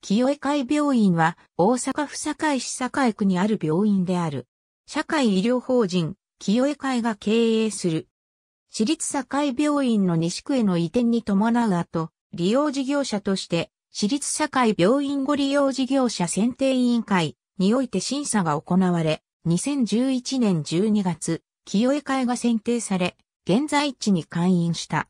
清江会病院は大阪府堺市堺区にある病院である。社会医療法人清江会が経営する。私立堺病院の西区への移転に伴う後、利用事業者として私立堺病院ご利用事業者選定委員会において審査が行われ、2011年12月、清江会が選定され、現在地に開院した。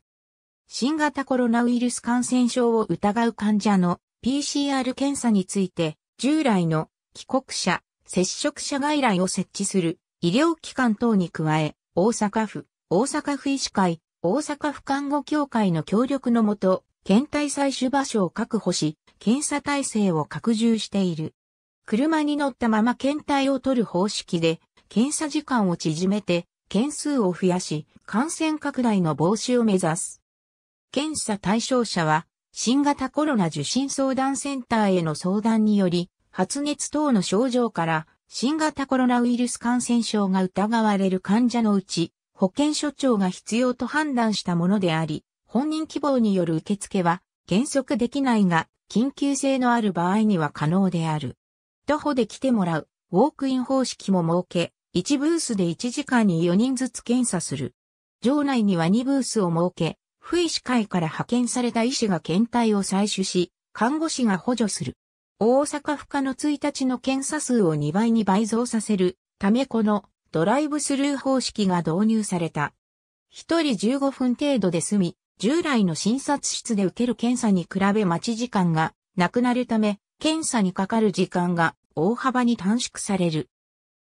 新型コロナウイルス感染症を疑う患者の PCR 検査について、従来の帰国者、接触者外来を設置する医療機関等に加え、大阪府、大阪府医師会、大阪府看護協会の協力のもと、検体採取場所を確保し、検査体制を拡充している。車に乗ったまま検体を取る方式で、検査時間を縮めて、件数を増やし、感染拡大の防止を目指す。検査対象者は、新型コロナ受診相談センターへの相談により、発熱等の症状から新型コロナウイルス感染症が疑われる患者のうち、保健所長が必要と判断したものであり、本人希望による受付は原則できないが、緊急性のある場合には可能である。徒歩で来てもらう、ウォークイン方式も設け、1ブースで1時間に4人ずつ検査する。場内には2ブースを設け、府医師会から派遣された医師が検体を採取し、看護師が補助する。大阪府下の1日の検査数を2倍に倍増させるためこのドライブスルー方式が導入された。1人15分程度で済み、従来の診察室で受ける検査に比べ待ち時間がなくなるため、検査にかかる時間が大幅に短縮される。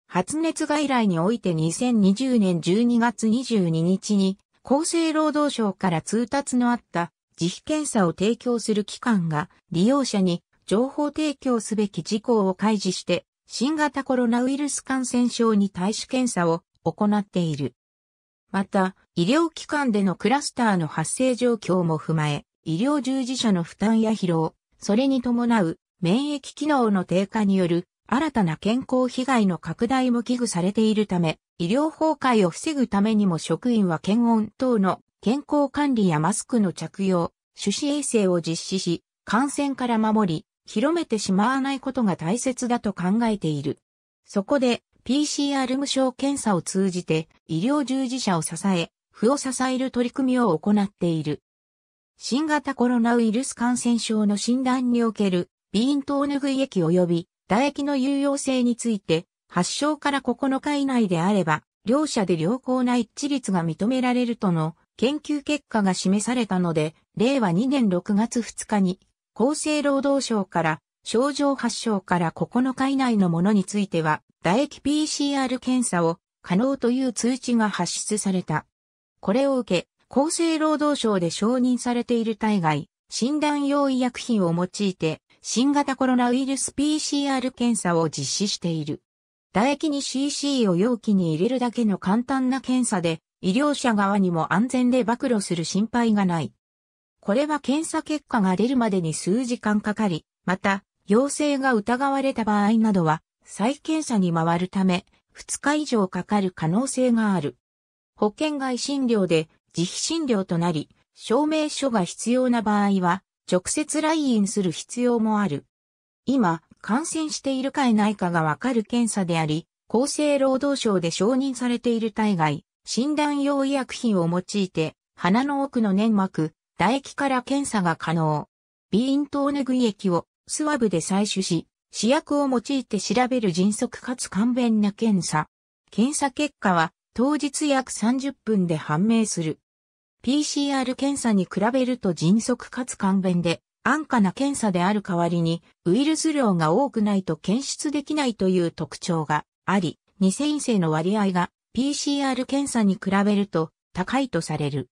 発熱外来において2020年12月22日に厚生労働省から通達のあった自費検査を提供する機関が利用者に情報提供すべき事項を開示して新型コロナウイルス感染症に対し検査を行っている。また、医療機関でのクラスターの発生状況も踏まえ、医療従事者の負担や疲労、それに伴う免疫機能の低下による新たな健康被害の拡大も危惧されているため、医療崩壊を防ぐためにも職員は検温等の健康管理やマスクの着用、手指衛生を実施し、感染から守り、広めてしまわないことが大切だと考えている。そこで、PCR 無償検査を通じて医療従事者を支え、負を支える取り組みを行っている。新型コロナウイルス感染症の診断における、鼻咽頭拭い液及び唾液の有用性について発症から9日以内であれば、両者で良好な一致率が認められるとの研究結果が示されたので、令和2年6月2日に、厚生労働省から症状発症から9日以内のものについては、唾液 PCR 検査を可能という通知が発出された。これを受け、厚生労働省で承認されている体外、診断用医薬品を用いて、新型コロナウイルス PCR 検査を実施している。唾液に cc を容器に入れるだけの簡単な検査で、医療者側にも安全で暴露する心配がない。これは検査結果が出るまでに数時間かかり、また、陽性が疑われた場合などは、再検査に回るため、2日以上かかる可能性がある。保険外診療で自費診療となり、証明書が必要な場合は、直接来院する必要もある。今、感染しているかいないかがわかる検査であり、厚生労働省で承認されている体外、診断用医薬品を用いて、鼻の奥の粘膜、唾液から検査が可能。鼻咽頭拭い液をスワブで採取し、試薬を用いて調べる迅速かつ簡便な検査。検査結果は当日約30分で判明する。PCR 検査に比べると迅速かつ簡便で、安価な検査である代わりに、ウイルス量が多くないと検出できないという特徴があり、偽陰性の割合が PCR 検査に比べると高いとされる。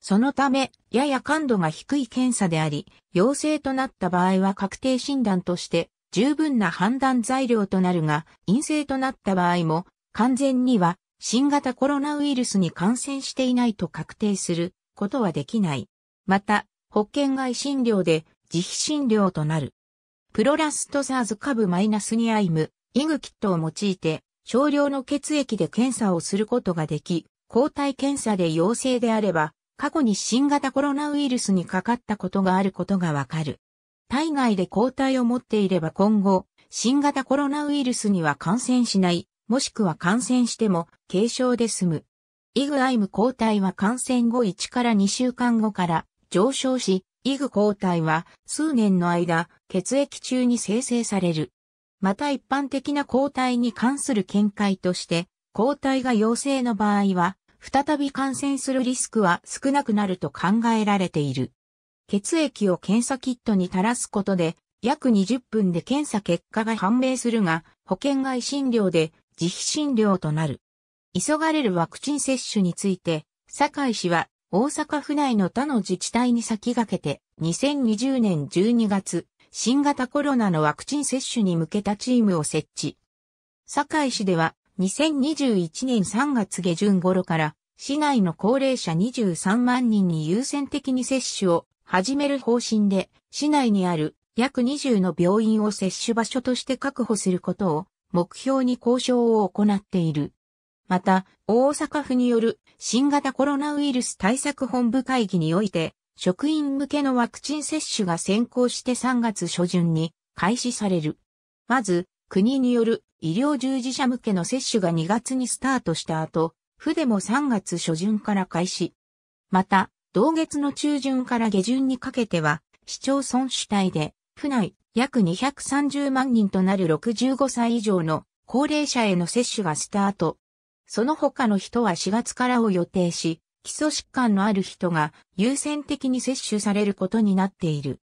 そのため、やや感度が低い検査であり、陽性となった場合は確定診断として十分な判断材料となるが、陰性となった場合も、完全には新型コロナウイルスに感染していないと確定することはできない。また、保険外診療で自費診療となる。プロラストサーズ株マイナスにアイム、イグキットを用いて少量の血液で検査をすることができ、抗体検査で陽性であれば、過去に新型コロナウイルスにかかったことがあることがわかる。体外で抗体を持っていれば今後、新型コロナウイルスには感染しない、もしくは感染しても軽症で済む。イグアイム抗体は感染後1から2週間後から上昇し、イグ抗体は数年の間、血液中に生成される。また一般的な抗体に関する見解として、抗体が陽性の場合は、再び感染するリスクは少なくなると考えられている。血液を検査キットに垂らすことで、約20分で検査結果が判明するが、保険外診療で自費診療となる。急がれるワクチン接種について、堺井氏は大阪府内の他の自治体に先駆けて、2020年12月、新型コロナのワクチン接種に向けたチームを設置。堺市では、2021年3月下旬頃から、市内の高齢者23万人に優先的に接種を始める方針で、市内にある約20の病院を接種場所として確保することを目標に交渉を行っている。また、大阪府による新型コロナウイルス対策本部会議において、職員向けのワクチン接種が先行して3月初旬に開始される。まず、国による医療従事者向けの接種が2月にスタートした後、府でも3月初旬から開始。また、同月の中旬から下旬にかけては、市町村主体で、府内約230万人となる65歳以上の高齢者への接種がスタートその他の人は4月からを予定し、基礎疾患のある人が優先的に接種されることになっている。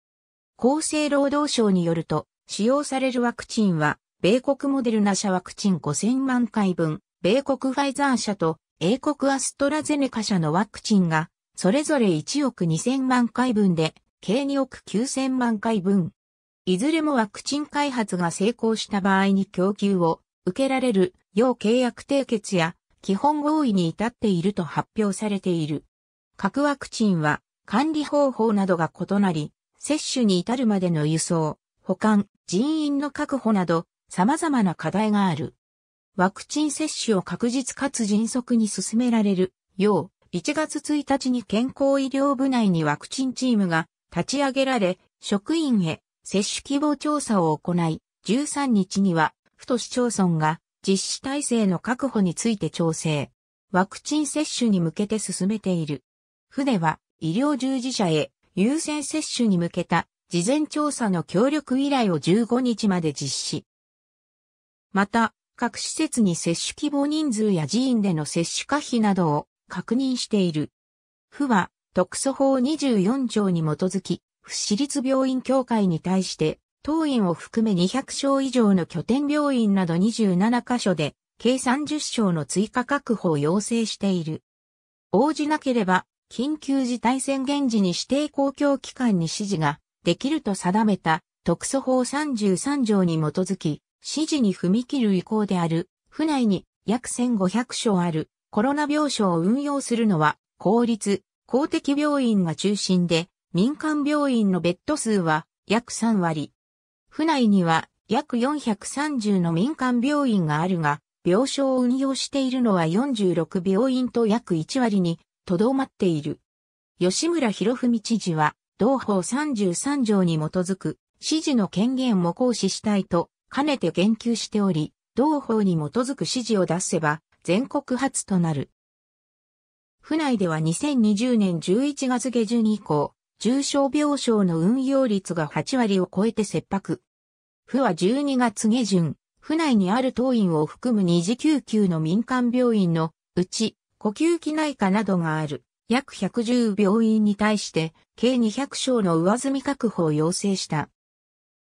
厚生労働省によると、使用されるワクチンは、米国モデルナ社ワクチン5000万回分、米国ファイザー社と英国アストラゼネカ社のワクチンが、それぞれ1億2000万回分で、計2億9000万回分。いずれもワクチン開発が成功した場合に供給を受けられる要契約締結や基本合意に至っていると発表されている。核ワクチンは管理方法などが異なり、接種に至るまでの輸送、保管、人員の確保など様々な課題がある。ワクチン接種を確実かつ迅速に進められるよう、1月1日に健康医療部内にワクチンチームが立ち上げられ、職員へ接種希望調査を行い、13日には府と市町村が実施体制の確保について調整。ワクチン接種に向けて進めている。府では医療従事者へ優先接種に向けた事前調査の協力依頼を15日まで実施。また、各施設に接種希望人数や寺院での接種可否などを確認している。府は特措法24条に基づき、府私立病院協会に対して当院を含め200床以上の拠点病院など27カ所で、計30床の追加確保を要請している。応じなければ、緊急事態宣言時に指定公共機関に指示ができると定めた特措法33条に基づき、指示に踏み切る意向である、府内に約1500床あるコロナ病床を運用するのは、公立、公的病院が中心で、民間病院のベッド数は約3割、府内には約430の民間病院があるが、病床を運用しているのは46病院と約1割にとどまっている。吉村博文知事は、同法33条に基づく、指示の権限も行使したいと、かねて言及しており、同法に基づく指示を出せば、全国初となる。府内では2020年11月下旬以降、重症病床の運用率が8割を超えて切迫。府は12月下旬、府内にある当院を含む二次救急の民間病院のうち、呼吸器内科などがある約110病院に対して計200床の上積み確保を要請した。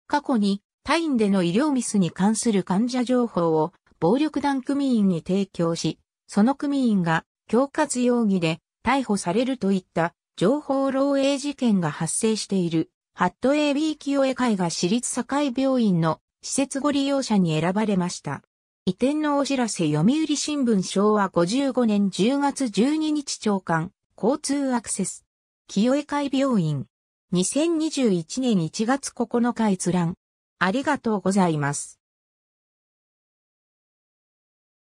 過去に他院での医療ミスに関する患者情報を暴力団組員に提供し、その組員が恐喝容疑で逮捕されるといった情報漏洩事件が発生している、ハット AB 清江会が私立堺病院の施設ご利用者に選ばれました。移転のお知らせ読売新聞昭和55年10月12日長官、交通アクセス、清江会病院、2021年1月9日閲覧。ありがとうございます。